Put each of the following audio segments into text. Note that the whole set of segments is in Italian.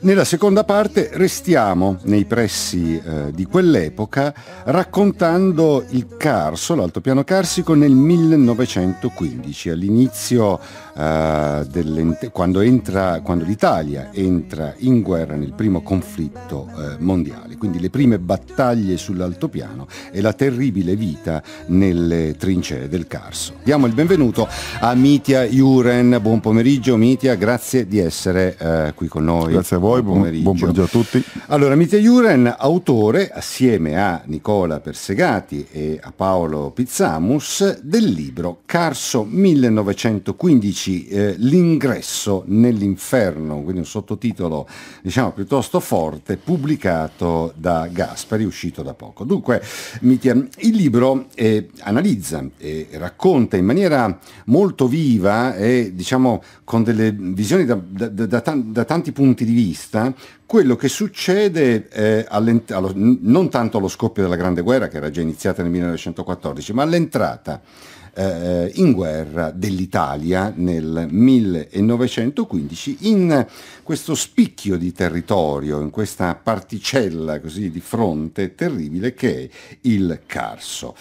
Nella seconda parte restiamo nei pressi eh, di quell'epoca raccontando il Carso, l'altopiano carsico nel 1915, all'inizio uh, quando, entra, quando, l'Italia entra in guerra nel primo conflitto uh, mondiale, quindi le prime battaglie sull'altopiano e la terribile vita nelle trincee del Carso. Diamo il benvenuto a Mitia Juren, buon pomeriggio Mitia, grazie di essere uh, qui con noi. Grazie a voi, buon pomeriggio, buon pomeriggio a tutti. Allora, Mitia Juren, autore assieme a Nicola Persegati e a Paolo Pizzamus del libro Carso 1915 10, eh, L'ingresso nell'inferno, quindi un sottotitolo diciamo piuttosto forte, pubblicato da Gaspari, uscito da poco. Dunque, Mithian, il libro eh, analizza e racconta in maniera molto viva e diciamo con delle visioni da, da, da, da tanti punti di vista quello che succede eh, allo, non tanto allo scoppio della Grande Guerra, che era già iniziata nel 1914, ma all'entrata eh, eh, in guerra dell'Italia nel 1915 in questo spicchio di territorio, in questa particella così di fronte terribile che è il Carso.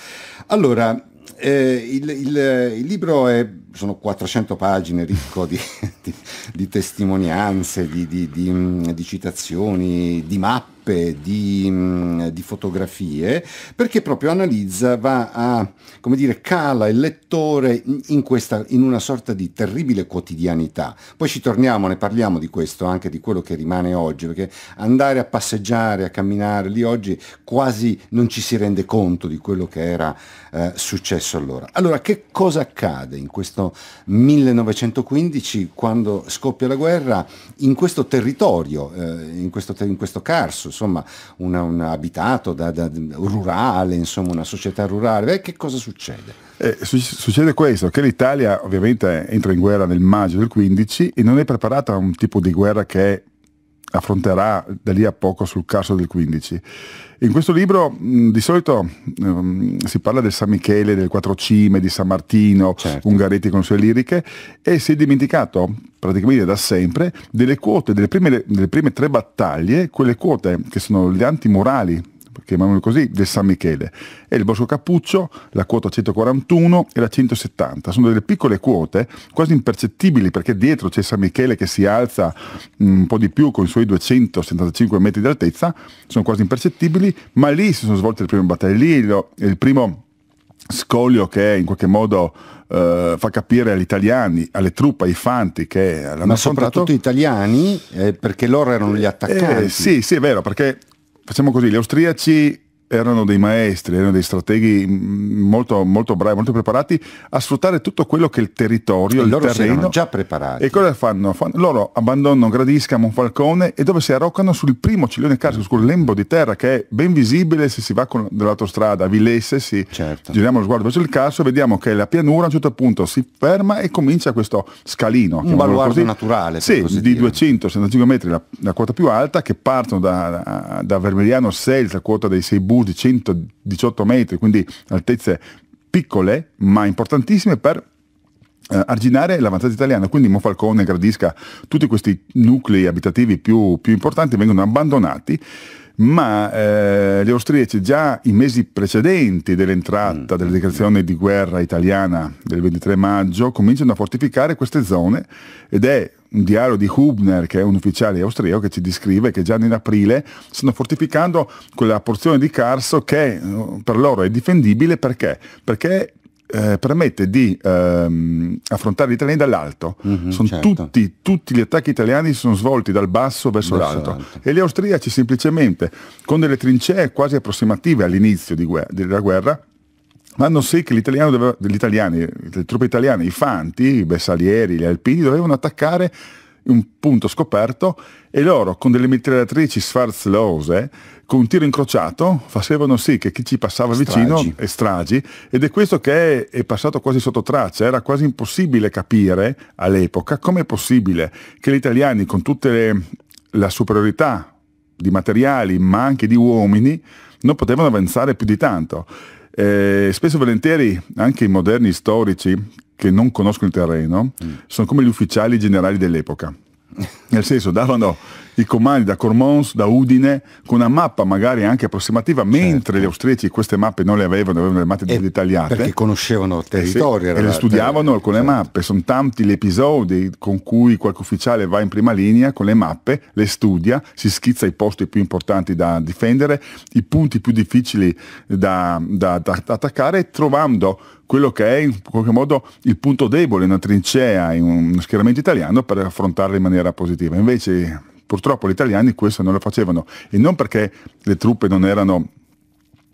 Allora, eh, il, il, il libro è sono 400 pagine ricco di, di, di testimonianze, di, di, mm, citazioni, di mappe, di, mm, fotografie, perché proprio analizza, va a, come dire, cala il lettore in, questa, in una sorta di terribile quotidianità. Poi ci torniamo, ne parliamo di questo, anche di quello che rimane oggi, perché andare a passeggiare, a camminare lì oggi quasi non ci si rende conto di quello che era eh, successo allora. Allora, che cosa accade in questo 1915 quando scoppia la guerra in questo territorio, eh, in, questo, in questo Carso, insomma una, un abitato da, da, rurale, insomma una società rurale, Beh, che cosa succede? Eh, succede questo, che l'Italia ovviamente entra in guerra nel maggio del 15 e non è preparata a un tipo di guerra che è affronterà da lì a poco sul caso del 15. In questo libro mh, di solito mh, ehm, si parla del San Michele, del Quattro Cime, di San Martino, certo. Ungaretti con le sue liriche e si è dimenticato praticamente da sempre delle quote, delle prime, delle prime tre battaglie, quelle quote che sono gli antimorali chiamiamolo così, del San Michele e il Bosco Cappuccio, la quota 141 e la 170. Sono delle piccole quote, quasi impercettibili perché dietro c'è San Michele che si alza mm, un po' di più con i suoi 275 metri di altezza, sono quasi impercettibili, ma lì si sono svolte le prime battaglie, lì il primo scoglio che in qualche modo eh, fa capire agli italiani, alle truppe, ai fanti che l'hanno Ma soprattutto affrontato. italiani, eh, perché loro erano gli eh, attaccanti. Eh, sì, sì, è vero, perché facciamo così, gli austriaci erano dei maestri, erano dei strateghi mm, molto, molto bravi, molto preparati a sfruttare tutto quello che il territorio, e il loro terreno... già preparati. E cosa fanno? fanno? Loro abbandonano Gradisca, Monfalcone e dove si arroccano sul primo ciglione carico, sul lembo di terra che è ben visibile se si va con, dall'autostrada a Vilesse, si certo. giriamo lo sguardo verso il carso e vediamo che la pianura a un certo punto si ferma e comincia questo scalino. Un baluardo così, naturale. Sì, di 265 metri, la, la, quota più alta, che partono da, da, da Vermigliano 6, la quota dei sei buchi di 118 metri, quindi altezze piccole ma importantissime per eh, arginare l'avanzata italiana, quindi Monfalcone, Gradisca, tutti questi nuclei abitativi più, più importanti vengono abbandonati, ma eh, gli austriaci già i mesi precedenti dell'entrata mm. della dichiarazione di guerra italiana del 23 maggio cominciano a fortificare queste zone ed è un diario di Hubner, che è un ufficiale austriaco, che ci descrive che già in aprile stanno fortificando quella porzione di Carso che eh, per loro è difendibile perché? Perché eh, permette di ehm, affrontare gli italiani dall'alto. Mm -hmm, certo. tutti, tutti, gli attacchi italiani sono svolti dal basso verso, verso l'alto. E gli austriaci semplicemente, con delle trincee quasi approssimative all'inizio della guerra, Vanno sì che l'italiano doveva, gli italiani, le truppe italiane, i fanti, i bersaglieri, gli alpini dovevano attaccare un punto scoperto e loro con delle mitragliatrici sfarzlose, con un tiro incrociato, facevano sì che chi ci passava stragi. vicino è stragi ed è questo che è, passato quasi sotto traccia, era quasi impossibile capire all'epoca come è possibile che gli italiani con tutta la superiorità di materiali ma anche di uomini non potevano avanzare più di tanto eh, spesso e volentieri anche i moderni storici che non conoscono il terreno mm. sono come gli ufficiali generali dell'epoca. Nel senso, davano i comandi da Cormons, da Udine, con una mappa magari anche approssimativa, certo. mentre gli austriaci queste mappe non le avevano, avevano le mappe più eh, dettagliate. Perché conoscevano il territorio. Eh sì, e le studiavano con le certo. mappe, sono tanti gli episodi con cui qualche ufficiale va in prima linea con le mappe, le studia, si schizza i posti più importanti da difendere, i punti più difficili da, da, da, da attaccare, trovando quello che è in qualche modo il punto debole, una trincea in uno schieramento italiano per affrontarlo in maniera positiva. Invece Purtroppo gli italiani questo non lo facevano e non perché le truppe non erano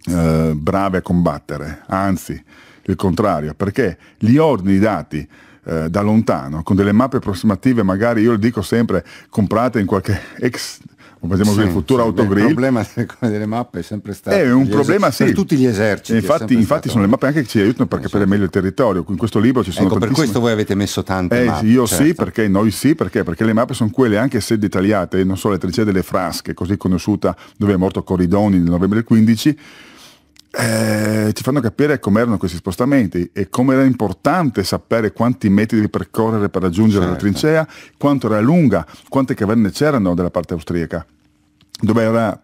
eh, brave a combattere, anzi il contrario, perché gli ordini dati eh, da lontano, con delle mappe approssimative, magari io le dico sempre, comprate in qualche ex pensiamo sì, che il futuro sì, autogrill. Il problema delle mappe è sempre stato. È un problema sì. per tutti gli eserciti. Infatti, infatti sono un... le mappe anche che ci aiutano per capire esatto. meglio il territorio. In questo libro ci sono ecco, tantissime... per questo voi avete messo tante eh, mappe, Io certo. sì, perché noi sì, perché? Perché le mappe sono quelle, anche se dettagliate, non so, la tricia delle frasche, così conosciuta dove è morto Coridoni nel novembre 15. Eh, ci fanno capire com'erano questi spostamenti e come era importante sapere quanti metri di percorrere per raggiungere certo. la trincea, quanto era lunga, quante caverne c'erano della parte austriaca, dove era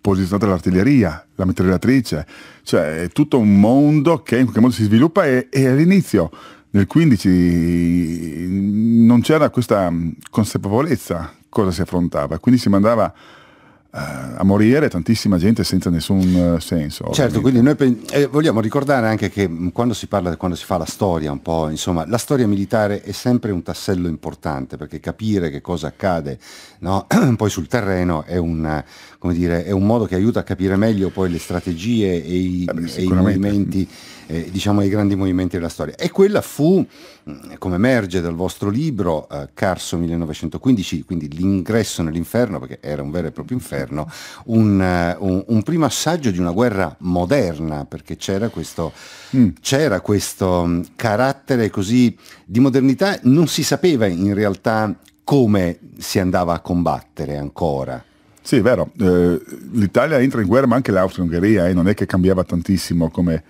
posizionata l'artiglieria, la mitragliatrice, cioè tutto un mondo che in qualche modo si sviluppa e, e all'inizio nel 15 non c'era questa consapevolezza cosa si affrontava, quindi si mandava eh, a morire tantissima gente senza nessun eh, senso. Certo, quindi noi eh, vogliamo ricordare anche che mm, quando si parla, quando si fa la storia un po', insomma, la storia militare è sempre un tassello importante perché capire che cosa accade no? poi sul terreno è un, dire, è un, modo che aiuta a capire meglio poi le strategie e i, eh beh, e i movimenti eh, diciamo, ai grandi movimenti della storia. E quella fu, mm, come emerge dal vostro libro, eh, Carso 1915, quindi l'ingresso nell'inferno, perché era un vero e proprio inferno, un, eh, un, un primo assaggio di una guerra moderna, perché c'era questo, mm. c'era questo mm, carattere così di modernità, non si sapeva in realtà come si andava a combattere ancora. Sì, è vero, eh, l'Italia entra in guerra ma anche l'Austria-Ungheria e eh, non è che cambiava tantissimo come,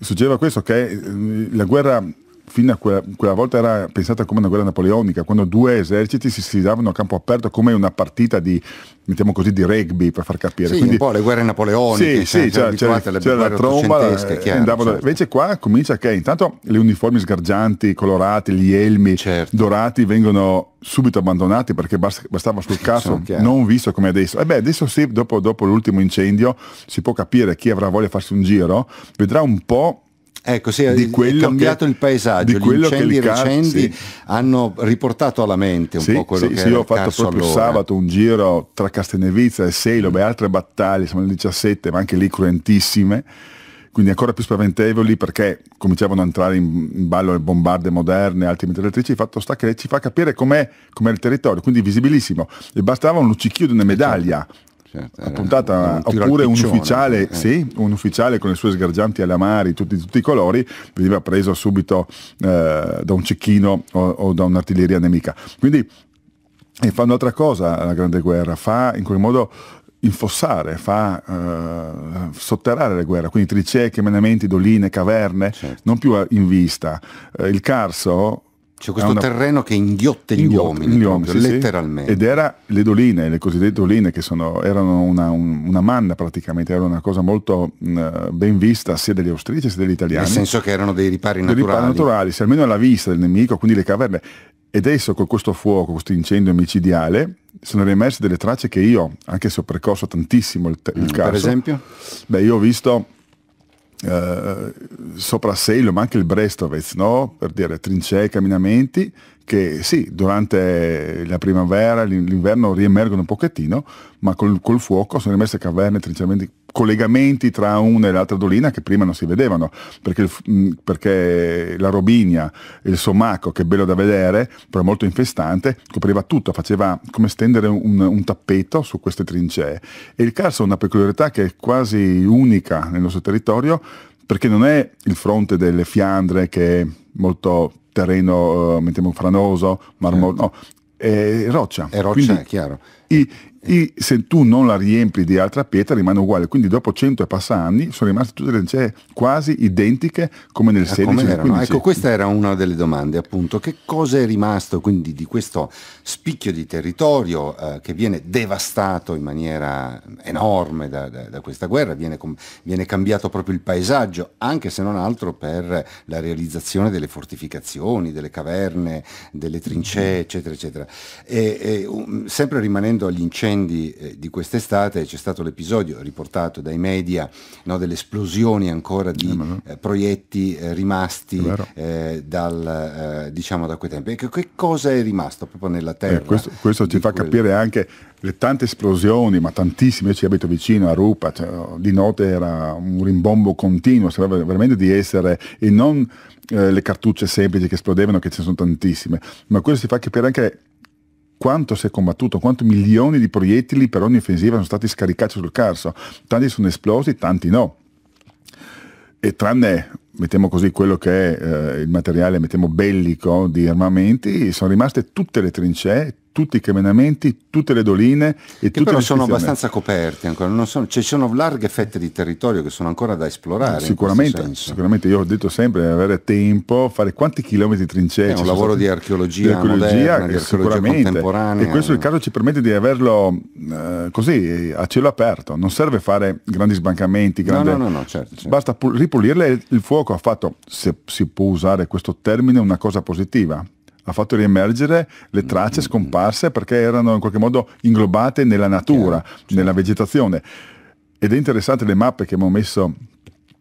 succedeva questo, che eh, la guerra fino a quella, quella, volta era pensata come una guerra napoleonica, quando due eserciti si si davano a campo aperto come una partita di, mettiamo così, di rugby per far capire. Sì, Quindi, un po' le guerre napoleoniche, sì, eh, sì, c'era, cioè, c'era, cioè, c'era, la tromba, eh, chiaro, andavano, certo. invece qua comincia che intanto le uniformi sgargianti, colorati, gli elmi certo. dorati vengono subito abbandonati perché bastava sul caso non visto come adesso. E beh, adesso sì, dopo, dopo l'ultimo incendio si può capire chi avrà voglia di farsi un giro, vedrà un po' Ecco, sì, di quello cambiato che, il paesaggio, gli incendi car- recenti sì. hanno riportato alla mente un sì, po' quello sì, che sì, io ho fatto proprio allora. sabato un giro tra Castenevizza e Selobe mm. e altre battaglie, siamo nel 17, ma anche lì cruentissime quindi ancora più spaventevoli perché cominciavano a entrare in, in ballo le bombarde moderne, altre mitragliatrici, il fatto sta che ci fa capire com'è, com'è il territorio, quindi visibilissimo. E bastava un luccichio di una eh, certo. medaglia certo, era, eh, puntata, un oppure un ufficiale, eh. sì, un ufficiale, con le sue sgargianti mari tutti, tutti i colori, veniva preso subito eh, da un cecchino o, o da un'artiglieria nemica. Quindi e fa un'altra cosa la Grande Guerra, fa in quel modo infossare, fa eh, sotterrare le guerre, quindi triceche, menamenti, doline, caverne, certo. non più in vista. Eh, il Carso c'è questo una... terreno che inghiotte gli Inghio... uomini, gli proprio, sì, letteralmente. Ed era le doline, le cosiddette doline, che sono, erano una, un, una, manna praticamente, era una cosa molto mh, ben vista sia degli austriaci sia degli italiani. Nel senso che erano dei ripari dei naturali. Ripari naturali, se almeno alla vista del nemico, quindi le caverne. E adesso con questo fuoco, questo incendio micidiale, sono riemerse delle tracce che io, anche se ho percorso tantissimo il, il mm, caso. Per esempio? Beh, io ho visto sopra eh, eh, Soprasseglio, ma anche il Brestovez, no? per dire trincee, camminamenti, che sì, durante la primavera, l'inverno riemergono un pochettino, ma col, col fuoco sono rimesse caverne, trinciamenti collegamenti tra una e l'altra dolina che prima non si vedevano, perché, il, perché la robinia il sommaco, che è bello da vedere, però molto infestante, copriva tutto, faceva come stendere un, un tappeto su queste trincee. E il Carso ha una peculiarità che è quasi unica nel nostro territorio, perché non è il fronte delle Fiandre che è molto terreno, eh, mettiamo, franoso, marmo, certo. no, è roccia. È roccia, Quindi, è chiaro. I, i, se tu non la riempi di altra pietra rimane uguale, quindi dopo cento e passa anni sono rimaste tutte le lencee cioè, quasi identiche come nel 16 e 15. Ecco, questa era una delle domande appunto, che cosa è rimasto quindi di questo spicchio di territorio eh, che viene devastato in maniera enorme da, da, da questa guerra, viene, viene, cambiato proprio il paesaggio, anche se non altro per la realizzazione delle fortificazioni, delle caverne, delle trincee, eccetera, eccetera. E, e, um, sempre rimanendo Rispondendo agli incendi eh, di quest'estate c'è stato l'episodio riportato dai media no, delle esplosioni ancora di eh, no. eh, proietti eh, rimasti eh, dal, diciamo, da quei tempi. Che, che, cosa è rimasto proprio nella terra? questo, questo ci fa quel... capire anche le tante esplosioni, ma tantissime, io ci abito vicino a Rupa, cioè, di notte era un rimbombo continuo, sembrava veramente di essere, e non eh, le cartucce semplici che esplodevano, che ce ne sono tantissime, ma questo si fa capire anche quanto si è combattuto, quanti milioni di proiettili per ogni offensiva sono stati scaricati sul Carso. Tanti sono esplosi, tanti no. E tranne, mettiamo così, quello che è eh, il materiale mettiamo, bellico di armamenti, sono rimaste tutte le trincee, tutti i camminamenti, tutte le doline e che però sono abbastanza coperte ancora, non sono, ci sono larghe fette di territorio che sono ancora da esplorare. Sicuramente, sicuramente io ho detto sempre avere tempo, fare quanti chilometri eh, trincee. È un lavoro di archeologia, di archeologia, moderna, di eh, archeologia contemporanea. E questo il caso ci permette di averlo eh, così a cielo aperto, non serve fare grandi sbancamenti, grande, no, no, no, no certo, certo. basta ripulirle, il fuoco ha fatto, se si può usare questo termine, una cosa positiva, ha fatto riemergere le tracce mm-hmm. scomparse perché erano in qualche modo inglobate nella natura, certo. nella vegetazione. Ed è interessante le mappe che abbiamo messo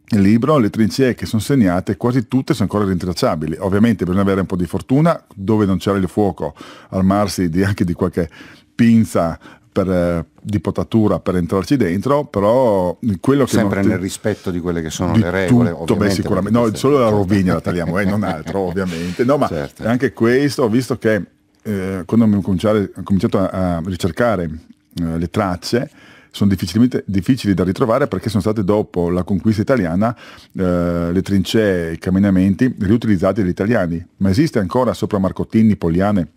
nel libro, le trincee che sono segnate, quasi tutte sono ancora rintracciabili. Ovviamente bisogna avere un po' di fortuna, dove non c'era il fuoco, armarsi di, anche di qualche pinza per, eh, di potatura per entrarci dentro, però quello che... Sempre ti... nel rispetto di quelle che sono le regole. Tutto, beh, sicuramente, no, solo la rovigna la tagliamo, eh, non altro ovviamente. No, ma certo. anche questo, ho visto che eh, quando ho cominciato a, a ricercare eh, le tracce, sono difficilmente difficili da ritrovare perché sono state dopo la conquista italiana eh, le trincee, i camminamenti riutilizzati dagli italiani. Ma esiste ancora sopra Marcottini, Poliane,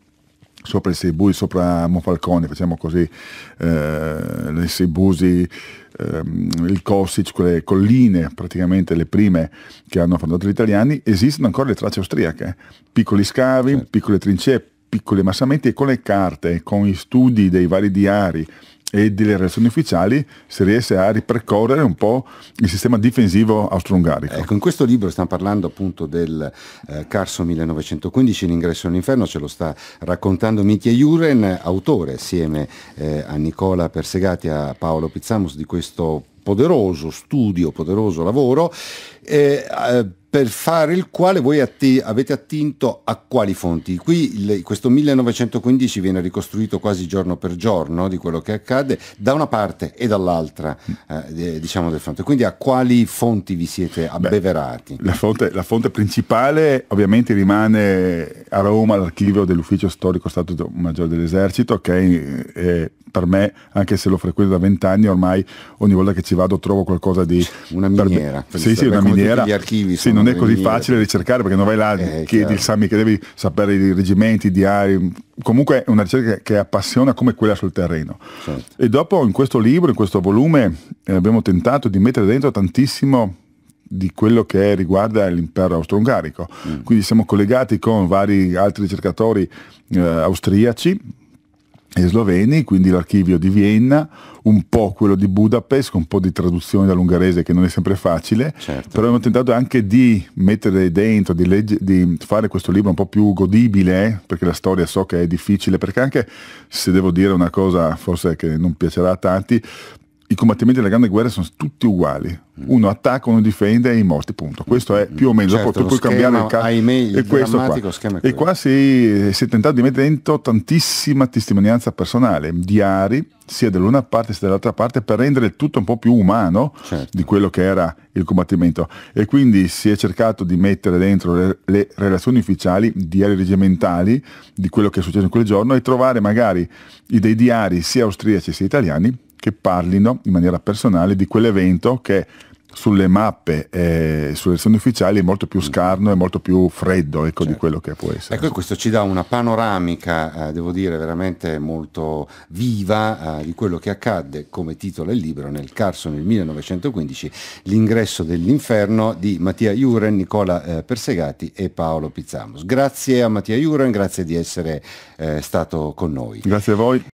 sopra i Seibusi, sopra Monfalcone, facciamo così, eh, il Seibusi, ehm, il Kosic, quelle colline praticamente le prime che hanno affrontato gli italiani, esistono ancora le tracce austriache, eh. piccoli scavi, certo. piccole trincee, piccoli massamenti e con le carte, con i studi dei vari diari, e delle relazioni ufficiali si riesce a ripercorrere un po' il sistema difensivo austro-ungarico. Ecco, eh, in questo libro stiamo parlando appunto del eh, Carso 1915, l'ingresso all'inferno, ce lo sta raccontando Mitya Juren, autore assieme eh, a Nicola Persegati e a Paolo Pizzamus di questo poderoso studio, poderoso lavoro. Eh, per fare il quale voi atti- avete attinto a quali fonti. Qui il, questo 1915 viene ricostruito quasi giorno per giorno di quello che accade da una parte e dall'altra eh, eh diciamo del fronte. Quindi a quali fonti vi siete abbeverati? Beh, la, fonte, la, fonte, principale ovviamente rimane a Roma l'archivio dell'ufficio storico Stato Maggiore dell'Esercito che è, eh, è per me, anche se lo frequento da vent'anni, ormai ogni volta che ci vado trovo qualcosa di... Una miniera. Per, sì, sì, una miniera. Gli archivi. Sì, non è così facile ricercare perché non vai là, eh, chiedi il Sammy che devi sapere i reggimenti, i diari, comunque è una ricerca che appassiona come quella sul terreno. Certo. E dopo in questo libro, in questo volume, eh, abbiamo tentato di mettere dentro tantissimo di quello che riguarda l'impero austro-ungarico. Mm. Quindi siamo collegati con vari altri ricercatori eh, austriaci e sloveni, quindi l'archivio di Vienna, un po' quello di Budapest, un po' di traduzione dall'ungherese che non è sempre facile, certo. però abbiamo tentato anche di mettere dentro, di, legge, di, fare questo libro un po' più godibile, eh? perché la storia so che è difficile, perché anche se devo dire una cosa forse che non piacerà a tanti, i combattimenti della Grande Guerra sono tutti uguali. Mm. Uno attacca, uno difende e i morti, punto. Questo è più o meno. Certo, Dopo tu puoi cambiare il caso. E questo qua. E qua si, si, è tentato di mettere dentro tantissima testimonianza personale, diari, sia dell'una parte sia dell'altra parte, per rendere tutto un po' più umano certo. di quello che era il combattimento. E quindi si è cercato di mettere dentro le, le relazioni ufficiali, diari regimentali di quello che è successo in quel giorno e trovare magari dei diari sia austriaci sia italiani che parlino in maniera personale di quell'evento che sulle mappe e sulle versioni ufficiali è molto più mm. scarno e molto più freddo ecco, certo. di quello che può essere. Ecco, questo ci dà una panoramica, eh, devo dire, veramente molto viva eh, di quello che accadde, come titolo il libro, nel Carso nel 1915, l'ingresso dell'inferno di Mattia Juren, Nicola eh, Persegati e Paolo Pizzamos. Grazie a Mattia Juren, grazie di essere eh, stato con noi. Grazie a voi.